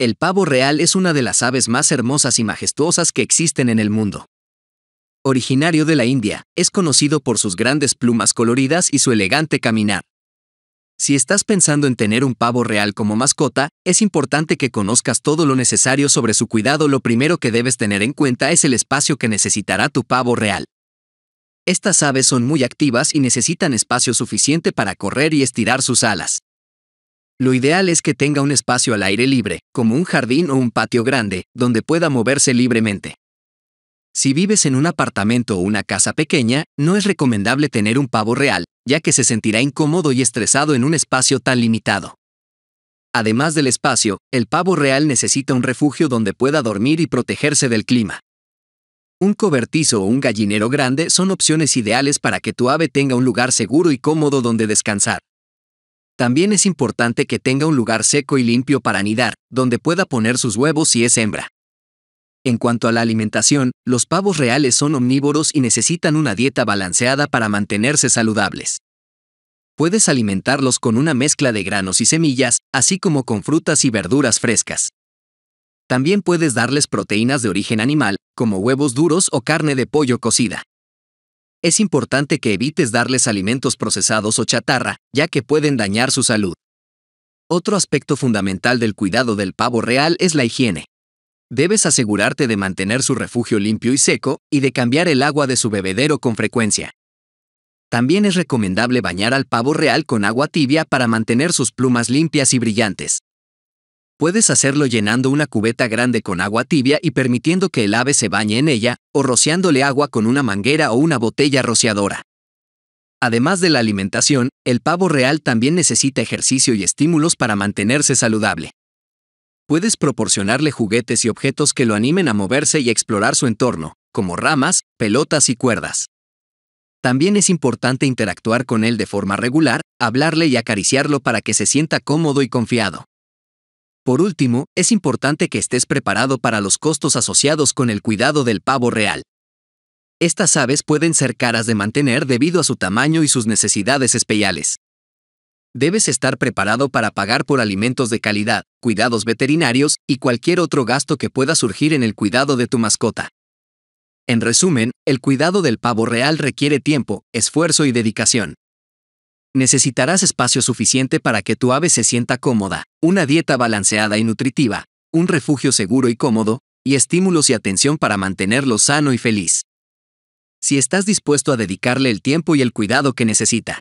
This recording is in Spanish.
El pavo real es una de las aves más hermosas y majestuosas que existen en el mundo. Originario de la India, es conocido por sus grandes plumas coloridas y su elegante caminar. Si estás pensando en tener un pavo real como mascota, es importante que conozcas todo lo necesario sobre su cuidado. Lo primero que debes tener en cuenta es el espacio que necesitará tu pavo real. Estas aves son muy activas y necesitan espacio suficiente para correr y estirar sus alas. Lo ideal es que tenga un espacio al aire libre, como un jardín o un patio grande, donde pueda moverse libremente. Si vives en un apartamento o una casa pequeña, no es recomendable tener un pavo real, ya que se sentirá incómodo y estresado en un espacio tan limitado. Además del espacio, el pavo real necesita un refugio donde pueda dormir y protegerse del clima. Un cobertizo o un gallinero grande son opciones ideales para que tu ave tenga un lugar seguro y cómodo donde descansar. También es importante que tenga un lugar seco y limpio para anidar, donde pueda poner sus huevos si es hembra. En cuanto a la alimentación, los pavos reales son omnívoros y necesitan una dieta balanceada para mantenerse saludables. Puedes alimentarlos con una mezcla de granos y semillas, así como con frutas y verduras frescas. También puedes darles proteínas de origen animal, como huevos duros o carne de pollo cocida es importante que evites darles alimentos procesados o chatarra, ya que pueden dañar su salud. Otro aspecto fundamental del cuidado del pavo real es la higiene. Debes asegurarte de mantener su refugio limpio y seco y de cambiar el agua de su bebedero con frecuencia. También es recomendable bañar al pavo real con agua tibia para mantener sus plumas limpias y brillantes. Puedes hacerlo llenando una cubeta grande con agua tibia y permitiendo que el ave se bañe en ella, o rociándole agua con una manguera o una botella rociadora. Además de la alimentación, el pavo real también necesita ejercicio y estímulos para mantenerse saludable. Puedes proporcionarle juguetes y objetos que lo animen a moverse y explorar su entorno, como ramas, pelotas y cuerdas. También es importante interactuar con él de forma regular, hablarle y acariciarlo para que se sienta cómodo y confiado. Por último, es importante que estés preparado para los costos asociados con el cuidado del pavo real. Estas aves pueden ser caras de mantener debido a su tamaño y sus necesidades especiales. Debes estar preparado para pagar por alimentos de calidad, cuidados veterinarios y cualquier otro gasto que pueda surgir en el cuidado de tu mascota. En resumen, el cuidado del pavo real requiere tiempo, esfuerzo y dedicación. Necesitarás espacio suficiente para que tu ave se sienta cómoda, una dieta balanceada y nutritiva, un refugio seguro y cómodo, y estímulos y atención para mantenerlo sano y feliz. Si estás dispuesto a dedicarle el tiempo y el cuidado que necesita,